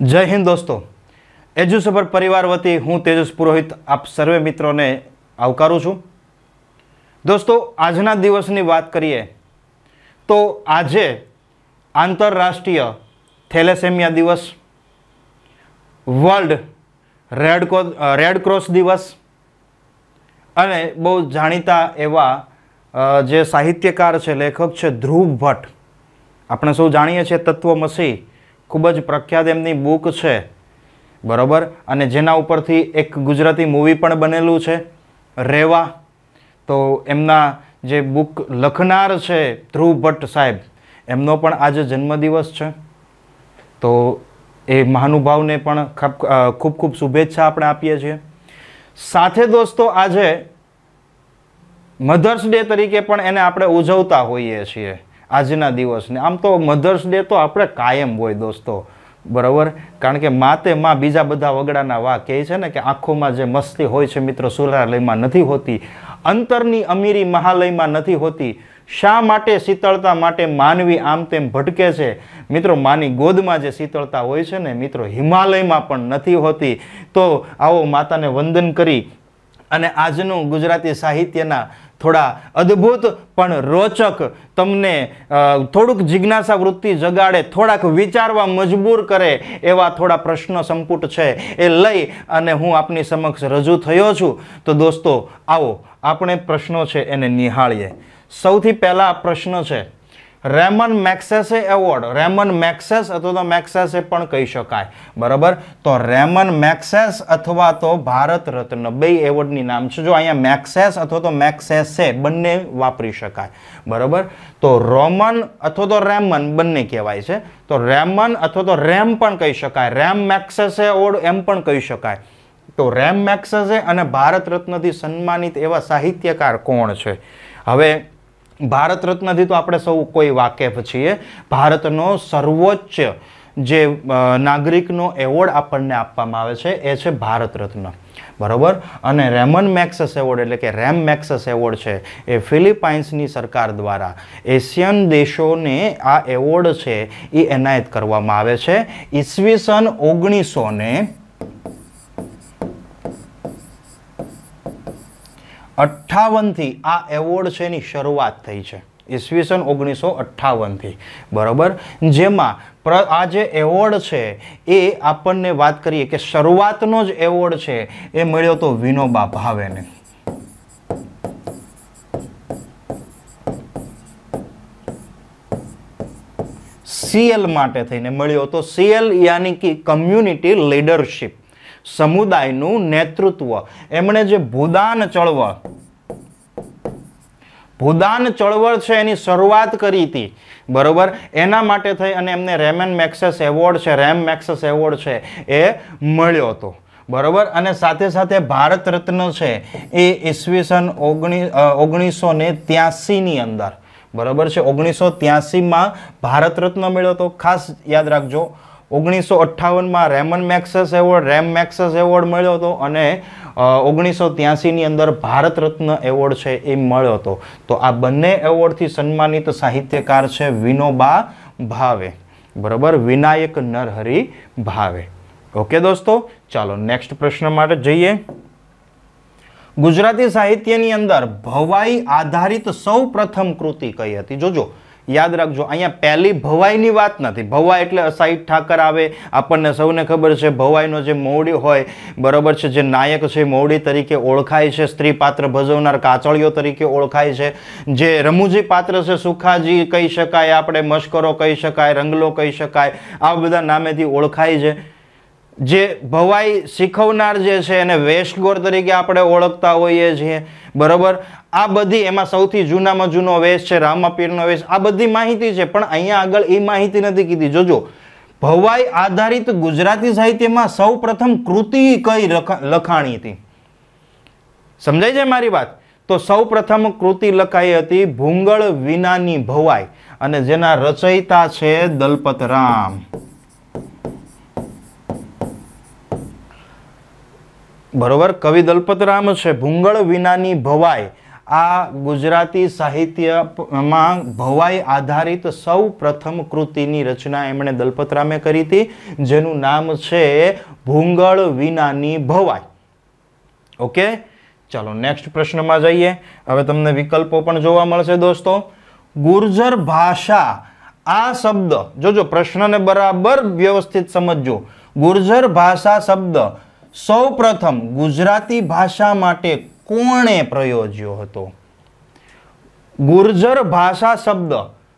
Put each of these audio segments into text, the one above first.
જય હિન્દ દોસ્તો એજ્યુસેબર પરિવાર વતી હું તેજસ પુરોહિત આપ સર્વે મિત્રોને આવકારું છું દોસ્તો આજના દિવસની વાત કરીએ તો આજે આંતરરાષ્ટ્રીય થેલેસેમિયા દિવસ વર્લ્ડ રેડ રેડ ક્રોસ દિવસ અને બહુ જાણીતા એવા જે સાહિત્યકાર છે લેખક છે ધ્રુવ ભટ્ટ આપણે સૌ જાણીએ છીએ તત્વમસી ખૂબ જ પ્રખ્યાત એમની બુક છે બરાબર અને જેના ઉપરથી એક ગુજરાતી મૂવી પણ બનેલું છે રેવા તો એમના જે બુક લખનાર છે ધ્રુવ ભટ્ટ સાહેબ એમનો પણ આજે જન્મદિવસ છે તો એ મહાનુભાવને પણ ખૂબ ખૂબ શુભેચ્છા આપણે આપીએ છીએ સાથે દોસ્તો આજે મધર્સ ડે તરીકે પણ એને આપણે ઉજવતા હોઈએ છીએ આજના દિવસને આમ તો મધર્સ ડે તો આપણે કાયમ હોય દોસ્તો બરાબર કારણ કે માતે માં બીજા બધા વગડાના વા કહે છે ને કે આંખોમાં જે મસ્તી હોય છે મિત્રો સુરાલયમાં નથી હોતી અંતરની અમીરી મહાલયમાં નથી હોતી શા માટે શીતળતા માટે માનવી આમ તેમ ભટકે છે મિત્રો માની ગોદમાં જે શીતળતા હોય છે ને મિત્રો હિમાલયમાં પણ નથી હોતી તો આવો માતાને વંદન કરી અને આજનું ગુજરાતી સાહિત્યના થોડા અદ્ભુત પણ રોચક તમને થોડુંક જિજ્ઞાસા વૃત્તિ જગાડે થોડાક વિચારવા મજબૂર કરે એવા થોડા પ્રશ્નો સંપુટ છે એ લઈ અને હું આપની સમક્ષ રજૂ થયો છું તો દોસ્તો આવો આપણે પ્રશ્નો છે એને નિહાળીએ સૌથી પહેલાં પ્રશ્ન છે Ramon Magsaysay award Ramon Magsaysay અથવા તો મેક્સેસે પણ કહી શકાય બરાબર તો રેમન મેક્સેસ અથવા તો ભારત રત્ન બે એવોર્ડની નામ છે જો અહીંયા મેક્સેસ અથવા તો મેક્સેસે બંને વાપરી શકાય બરાબર તો રોમન અથવા તો રેમન બંને કહેવાય છે તો રેમન અથવા તો રેમ પણ કહી શકાય રેમ મેક્સેસે એવોર્ડ એમ પણ કહી શકાય તો રેમ મેક્સેસે અને ભારત રત્નથી સન્માનિત એવા સાહિત્યકાર કોણ છે હવે ભારત રત્નથી તો આપણે સૌ કોઈ વાકેફ છીએ ભારતનો સર્વોચ્ચ જે નાગરિકનો એવોર્ડ આપણને આપવામાં આવે છે એ છે ભારત રત્ન બરાબર અને રેમન મેક્સસ એવોર્ડ એટલે કે રેમ મેક્સસ એવોર્ડ છે એ ફિલિપાઇન્સની સરકાર દ્વારા એશિયન દેશોને આ એવોર્ડ છે એ એનાયત કરવામાં આવે છે ઈસવીસન ઓગણીસો ને અઠ્ઠાવનથી આ એવોર્ડ છે એની શરૂઆત થઈ છે ઈસવીસન ઓગણીસો અઠ્ઠાવનથી બરાબર જેમાં આ જે એવોર્ડ છે એ આપણને વાત કરીએ કે શરૂઆતનો જ એવોર્ડ છે એ મળ્યો તો વિનોબા ભાવેને સીએલ માટે થઈને મળ્યો તો સીએલ યાની કે કમ્યુનિટી લીડરશિપ સમુદાયનું નેતૃત્વ એમણે જે ભૂદાન ચળવળ ભૂદાન ચળવળ છે એની શરૂઆત કરી હતી બરોબર એના માટે થઈ અને એમને રેમન મેક્સેસ એવોર્ડ છે રેમ મેક્સેસ એવોર્ડ છે એ મળ્યો હતો બરોબર અને સાથે સાથે ભારત રત્ન છે એ ઈસવીસન ઓગણી ઓગણીસો ને ત્યાસીની અંદર બરોબર છે ઓગણીસો ત્યાસીમાં ભારત રત્ન મળ્યો હતો ખાસ યાદ રાખજો ઓગણીસો અઠ્ઠાવનમાં Ramon Magsaysay award Ramon Magsaysay award મળ્યો હતો અને ઓગણીસો ત્યાસીની અંદર ભારત રત્ન એવોર્ડ છે એ મળ્યો હતો તો આ બંને એવોર્ડથી સન્માનિત સાહિત્યકાર છે વિનોબા ભાવે બરાબર વિનાયક નરહરિ ભાવે ઓકે દોસ્તો ચાલો નેક્સ્ટ પ્રશ્ન માટે જઈએ ગુજરાતી સાહિત્યની અંદર ભવાઈ આધારિત સૌ પ્રથમ કૃતિ કઈ હતી જોજો યાદ રાખજો અહીંયા પહેલી ભવાઈની વાત નથી ભવાઈ એટલે અસાઈ ઠાકર આવે આપણને સૌને ખબર છે ભવાઈનો જે મોવડી હોય બરાબર છે જે નાયક છે મોવડી તરીકે ઓળખાય છે સ્ત્રી પાત્ર ભજવનાર કાચળીઓ તરીકે ઓળખાય છે જે રમૂજી પાત્ર છે સુખાજી કહી શકાય આપણે મશ્કરો કહી શકાય રંગલો કહી શકાય આ બધા નામેથી ઓળખાય છે જે ભવાઈ શીખવનાર જે છે એને વેશગોર તરીકે આપણે ઓળખતા હોઈએ છીએ બરાબર આ બધી એમાં સૌથી જૂનામાં જૂનો વેશ છે રામા પીરનો વેશ આ બધી માહિતી છે પણ અહીંયા આગળ એ માહિતી નથી કીધી જોજો ભવાઈ આધારિત ગુજરાતી સાહિત્યમાં સૌ પ્રથમ કૃતિ કઈ લખાણી હતી સમજાય છે મારી વાત તો સૌ પ્રથમ કૃતિ લખાઈ હતી ભૂંગળ વિનાની ભવાઈ અને જેના રચયિતા છે દલપત રામ બરોબર કવિ દલપતરામ છે ભૂંગળ વિનાની ભવાઈ આ ગુજરાતી સાહિત્યમાં ભવાઈ આધારિત સૌ પ્રથમ કૃતિની રચના એમણે દલપતરામે કરી હતી જેનું નામ છે ભૂંગળ વિનાની ભવાઈ ઓકે ચાલો નેક્સ્ટ પ્રશ્નમાં જઈએ હવે તમને વિકલ્પો પણ જોવા મળશે દોસ્તો ગુર્જર ભાષા આ શબ્દ જોજો પ્રશ્નને બરાબર વ્યવસ્થિત સમજજો ગુર્જર ભાષા શબ્દ સૌ પ્રથમ ગુજરાતી ભાષા માટે કોણે પ્રયોજ્યો હતો ગુર્જર ભાષા શબ્દ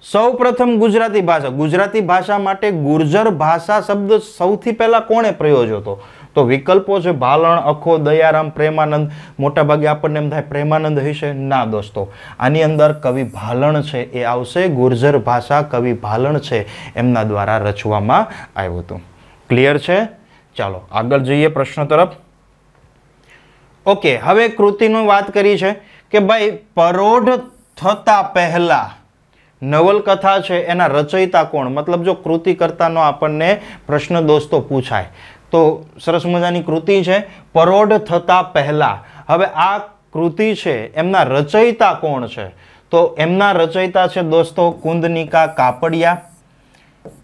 સૌપ્રથમ ગુજરાતી ભાષા ગુજરાતી ભાષા માટે ગુર્જર ભાષા શબ્દ સૌથી પહેલા કોણે પ્રયોજ્યો હતો તો વિકલ્પો છે ભાલણ અખો દયારામ પ્રેમાનંદ મોટાભાગે આપણને એમ થાય પ્રેમાનંદ હશે ના દોસ્તો આની અંદર કવિ ભાલણ છે એ આવશે ગુર્જર ભાષા કવિ ભાલણ છે એમના દ્વારા રચવામાં આવ્યું હતું ક્લિયર છે ચાલો આગળ જઈએ પ્રશ્ન તરફ ઓકે હવે કૃતિનું વાત કરી છે કે ભાઈ પરોઢ થતાં પહેલાં નવલકથા છે એના રચયિતા કોણ મતલબ જો કૃતિ કરતાનો આપણને પ્રશ્ન દોસ્તો પૂછાય તો સરસ મજાની કૃતિ છે પરોઢ થતાં પહેલાં હવે આ કૃતિ છે એમના રચયિતા કોણ છે તો એમના રચયિતા છે દોસ્તો કુંદનિકા કાપડિયા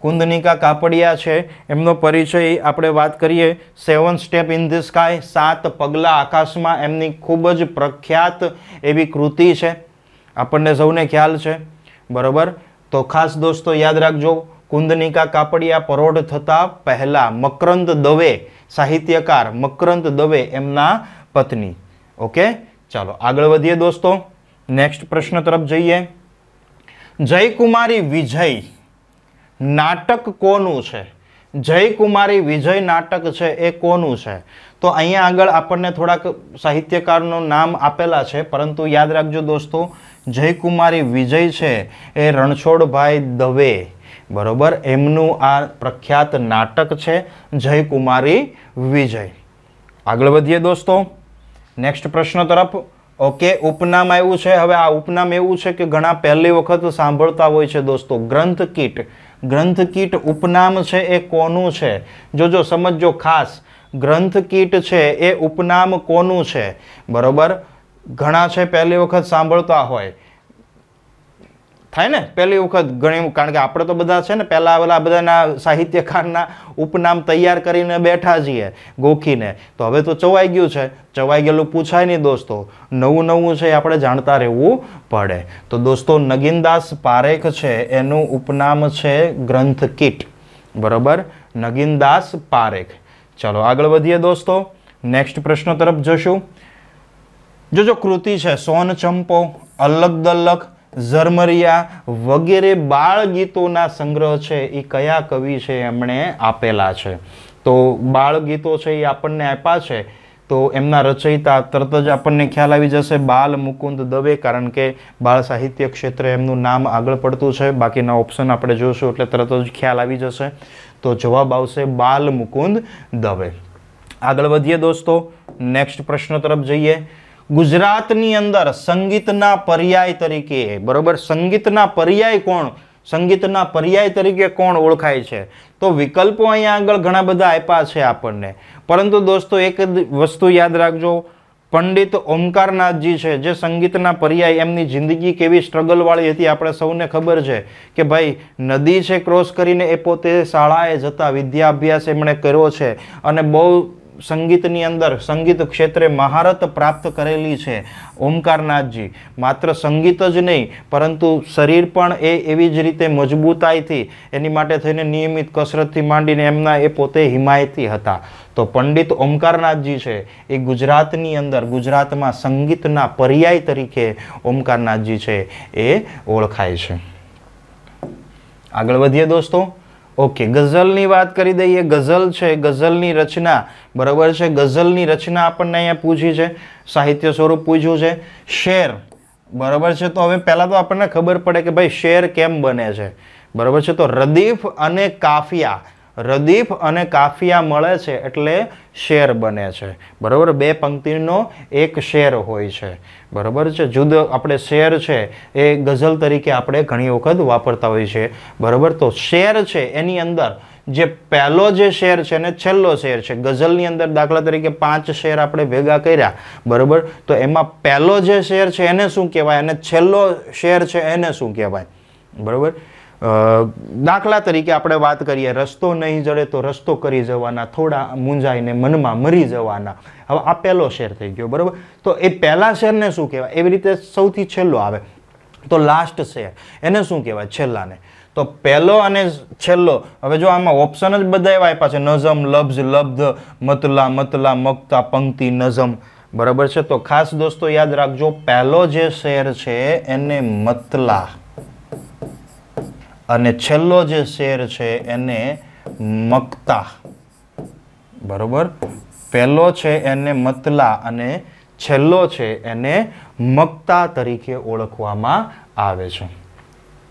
કુંદનિકા કાપડિયા છે એમનો પરિચય આપણે વાત કરીએ seven step in the sky સાત પગલાં આકાશમાં એમની ખૂબ જ પ્રખ્યાત એવી કૃતિ છે આપણને સૌને ખ્યાલ છે બરાબર તો ખાસ દોસ્તો યાદ રાખજો કુંદનિકા કાપડિયા પરોઢ થતાં પહેલાં મકરંદ દવે સાહિત્યકાર મકરંદ દવે એમના પત્ની ઓકે ચાલો આગળ વધીએ દોસ્તો નેક્સ્ટ પ્રશ્ન તરફ જઈએ જયકુમારી વિજય નાટક કોનું છે જયકુમારી વિજય નાટક છે એ કોનું છે તો અહીંયા આગળ આપણને થોડાક સાહિત્યકારનું નામ આપેલા છે પરંતુ યાદ રાખજો દોસ્તો જયકુમારી વિજય છે એ રણછોડભાઈ દવે બરોબર એમનું આ પ્રખ્યાત નાટક છે જયકુમારી વિજય આગળ વધીએ દોસ્તો નેક્સ્ટ પ્રશ્ન તરફ ઓકે ઉપનામ આવ્યું છે હવે આ ઉપનામ એવું છે કે ઘણા પહેલી વખત સાંભળતા હોય છે દોસ્તો ગ્રંથ કીટ ગ્રંથકીટ ઉપનામ છે એ કોનું છે જોજો સમજો ખાસ ગ્રંથકીટ છે એ ઉપનામ કોનું છે બરાબર ઘણા છે પહેલી વખત સાંભળતા હોય થાય ને પહેલી વખત ઘણી કારણ કે આપણે તો બધા છે ને પહેલાં પેલા બધાના સાહિત્યકારના ઉપનામ તૈયાર કરીને બેઠા છીએ ગોખીને તો હવે તો ચવાઈ ગયું છે ચવાઈ ગયેલું પૂછાય નહીં દોસ્તો નવું નવું છે આપણે જાણતા રહેવું પડે તો દોસ્તો નગીનદાસ પારેખ છે એનું ઉપનામ છે ગ્રંથ ગ્રંથકીટ બરાબર નગીનદાસ પારેખ ચલો આગળ વધીએ દોસ્તો નેક્સ્ટ પ્રશ્નો તરફ જશું જોજો કૃતિ છે સોન ચંપો અલગ દલગ ઝરમરિયા વગેરે બાળ ગીતોના સંગ્રહ છે એ કયા કવિ છે એમણે આપેલા છે તો બાળ ગીતો છે એ આપણને આપ્યા છે તો એમના રચયિતા તરત જ આપણને ખ્યાલ આવી જશે બાલ મુકુંદ દવે કારણ કે બાળ સાહિત્ય ક્ષેત્રે એમનું નામ આગળ પડતું છે બાકીના ઓપ્શન આપણે જોશું એટલે તરત જ ખ્યાલ આવી જશે તો જવાબ આવશે બાલ મુકુંદ દવે આગળ વધીએ દોસ્તો નેક્સ્ટ પ્રશ્ન તરફ જઈએ ગુજરાતની અંદર સંગીતના પર્યાય તરીકે બરાબર સંગીતના પર્યાય કોણ સંગીતના પર્યાય તરીકે કોણ ઓળખાય છે તો વિકલ્પો અહીંયા આગળ ઘણા બધા આપ્યા છે આપણને પરંતુ દોસ્તો એક વસ્તુ યાદ રાખજો પંડિત ઓમકારનાથજી છે જે સંગીતના પર્યાય એમની જિંદગી કેવી સ્ટ્રગલવાળી હતી આપણે સૌને ખબર છે કે ભાઈ નદી છે ક્રોસ કરીને એ પોતે શાળાએ જતા વિદ્યાભ્યાસ એમણે કર્યો છે અને બહુ સંગીતની અંદર સંગીત ક્ષેત્રે મહારત પ્રાપ્ત કરેલી છે ઓમકારનાથજી માત્ર સંગીત જ નહીં પરંતુ શરીર પણ એ એવી જ રીતે મજબૂતાઈથી એની માટે થઈને નિયમિત કસરતથી માંડીને એમના એ પોતે હિમાયતી હતા તો પંડિત ઓમકારનાથજી છે એ ગુજરાતની અંદર ગુજરાતમાં સંગીતના પર્યાય તરીકે ઓમકારનાથજી છે એ ઓળખાય છે આગળ વધીએ દોસ્તો ઓકે ગઝલની વાત કરી દઈએ ગઝલ છે ગઝલની રચના બરાબર છે ગઝલની રચના આપણને અહીંયા પૂછી છે સાહિત્ય સ્વરૂપ પૂછ્યું છે શેર બરાબર છે તો હવે પહેલાં તો આપણને ખબર પડે કે ભાઈ શેર કેમ બને છે બરાબર છે તો રદીફ અને કાફિયા રદીફ અને કાફિયા મળે છે એટલે શેર બને છે બરાબર બે પંક્તિનો એક શેર હોય છે બરાબર છે જુદો આપણે શેર છે એ ગઝલ તરીકે આપણે ઘણી વખત વાપરતા હોઈએ છીએ બરાબર તો શેર છે એની અંદર જે પહેલો જે શેર છે ને છેલ્લો શેર છે ગઝલની અંદર દાખલા તરીકે પાંચ શેર આપણે ભેગા કર્યા બરાબર તો એમાં પહેલો જે શેર છે એને શું કહેવાય અને છેલ્લો શેર છે એને શું કહેવાય બરાબર દાખલા તરીકે આપણે વાત કરીએ રસ્તો નહીં જડે તો રસ્તો કરી જવાના થોડા મૂંઝાઈને મનમાં મરી જવાના હવે આ પહેલો શેર થઈ ગયો બરાબર તો એ પહેલા શેરને શું કહેવાય એવી રીતે સૌથી છેલ્લો આવે તો લાસ્ટ શેર એને શું કહેવાય છેલ્લાને તો પહેલો અને છેલ્લો હવે જો આમાં ઓપ્શન જ બધા એવા આપ્યા છે નઝમ લબ્ઝ લબ્ધ મતલા મતલા મકતા પંક્તિ નઝમ બરાબર છે તો ખાસ દોસ્તો યાદ રાખજો પહેલો જે શેર છે એને મતલા અને છેલ્લો જે શેર છે એને મક્તા બરોબર પહેલો છે એને મતલા અને છેલ્લો છે એને મક્તા તરીકે ઓળખવામાં આવે છે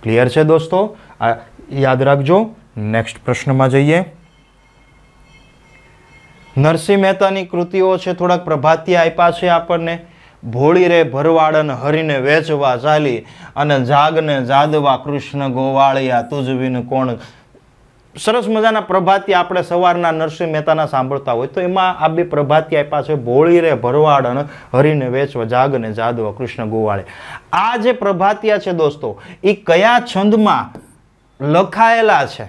ક્લિયર છે દોસ્તો યાદ રાખજો નેક્સ્ટ પ્રશ્નમાં જઈએ નરસિંહ મહેતાની કૃતિઓ છે થોડાક પ્રભાતી આપ્યા છે આપણને ભોળીરે રે ભરવાડન હરીને વેચવા ચાલી અને જાગને જાદવા કૃષ્ણ ગોવાળિયા તુજવીન કોણ સરસ મજાના પ્રભાતિયા આપણે સવારના નરસિંહ મહેતાના સાંભળતા હોય તો એમાં આ બે પ્રભાતિયા આપ્યા છે ભોળી રે ભરવાડ અને હરીને વેચવા જાગને જાદવા કૃષ્ણ ગોવાળે આ જે પ્રભાતિયા છે દોસ્તો એ કયા છંદમાં લખાયેલા છે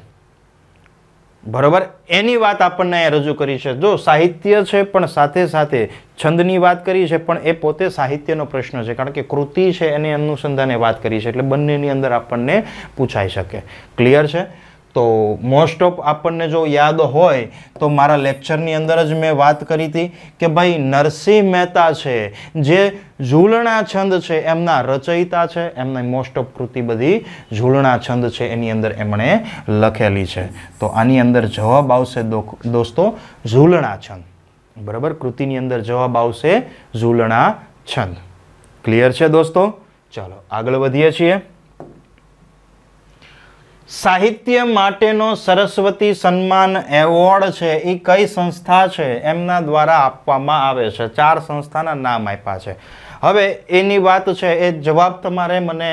બરોબર એની વાત આપણને અહીંયા રજૂ કરી છે જો સાહિત્ય છે પણ સાથે સાથે છંદની વાત કરી છે પણ એ પોતે સાહિત્યનો પ્રશ્ન છે કારણ કે કૃતિ છે એની અનુસંધાને વાત કરી છે એટલે બંનેની અંદર આપણને પૂછાઈ શકે ક્લિયર છે તો મોસ્ટ ઓફ આપણને જો યાદ હોય તો મારા લેક્ચરની અંદર જ મેં વાત કરી હતી કે ભાઈ નરસિંહ મહેતા છે જે ઝૂલણા છંદ છે એમના રચયિતા છે એમના મોસ્ટ ઓફ કૃતિ બધી ઝૂલણા છંદ છે એની અંદર એમણે લખેલી છે તો આની અંદર જવાબ આવશે દોસ્તો ઝૂલણા છંદ બરાબર કૃતિની અંદર જવાબ આવશે ઝૂલણા છંદ ક્લિયર છે દોસ્તો ચાલો આગળ વધીએ છીએ સાહિત્ય માટેનો સરસ્વતી સન્માન એવોર્ડ છે એ કઈ સંસ્થા છે એમના દ્વારા આપવામાં આવે છે ચાર સંસ્થાના નામ આપ્યા છે હવે એની વાત છે એ જવાબ તમારે મને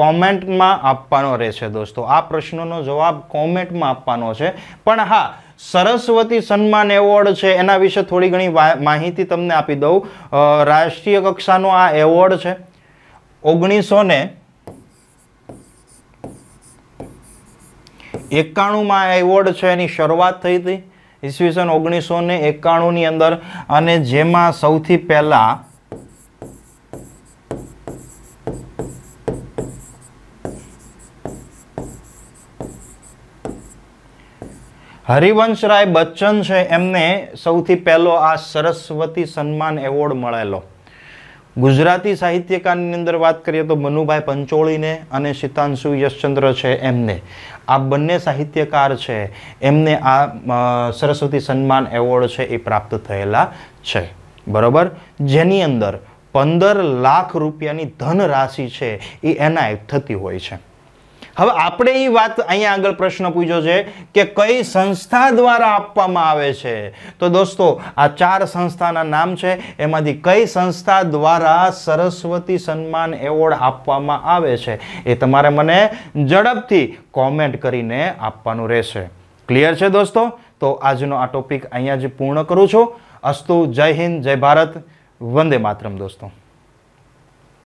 કોમેન્ટમાં આપવાનો રહેશે દોસ્તો આ પ્રશ્નોનો જવાબ કોમેન્ટમાં આપવાનો છે પણ હા સરસ્વતી સન્માન એવોર્ડ છે એના વિશે થોડી ઘણી માહિતી તમને આપી દઉં રાષ્ટ્રીય કક્ષાનો આ એવોર્ડ છે ઓગણીસો એકાણુંમાં એવોર્ડ છે એની શરૂઆત થઈ હતી ઈસવીસન ઓગણીસો ને એકાણુંની અંદર અને જેમાં સૌથી પહેલાં હરિવંશરાય બચ્ચન છે એમને સૌથી પહેલો આ સરસ્વતી સન્માન એવોર્ડ મળેલો ગુજરાતી સાહિત્યકારની અંદર વાત કરીએ તો મનુભાઈ પંચોળીને અને શીતાંશુ યશચંદ્ર છે એમને આ બંને સાહિત્યકાર છે એમને આ સરસ્વતી સન્માન એવોર્ડ છે એ પ્રાપ્ત થયેલા છે બરોબર જેની અંદર પંદર લાખ રૂપિયાની ધનરાશિ છે એ એનાયત થતી હોય છે હવે આપણે એ વાત અહીંયા આગળ પ્રશ્ન પૂછ્યો છે કે કઈ સંસ્થા દ્વારા આપવામાં આવે છે તો દોસ્તો આ ચાર સંસ્થાના નામ છે એમાંથી કઈ સંસ્થા દ્વારા સરસ્વતી સન્માન એવોર્ડ આપવામાં આવે છે એ તમારે મને ઝડપથી કોમેન્ટ કરીને આપવાનું રહેશે ક્લિયર છે દોસ્તો તો આજનો આ ટોપિક અહીંયા જ પૂર્ણ કરું છું અસ્તુ જય હિન્દ જય ભારત વંદે માતરમ દોસ્તો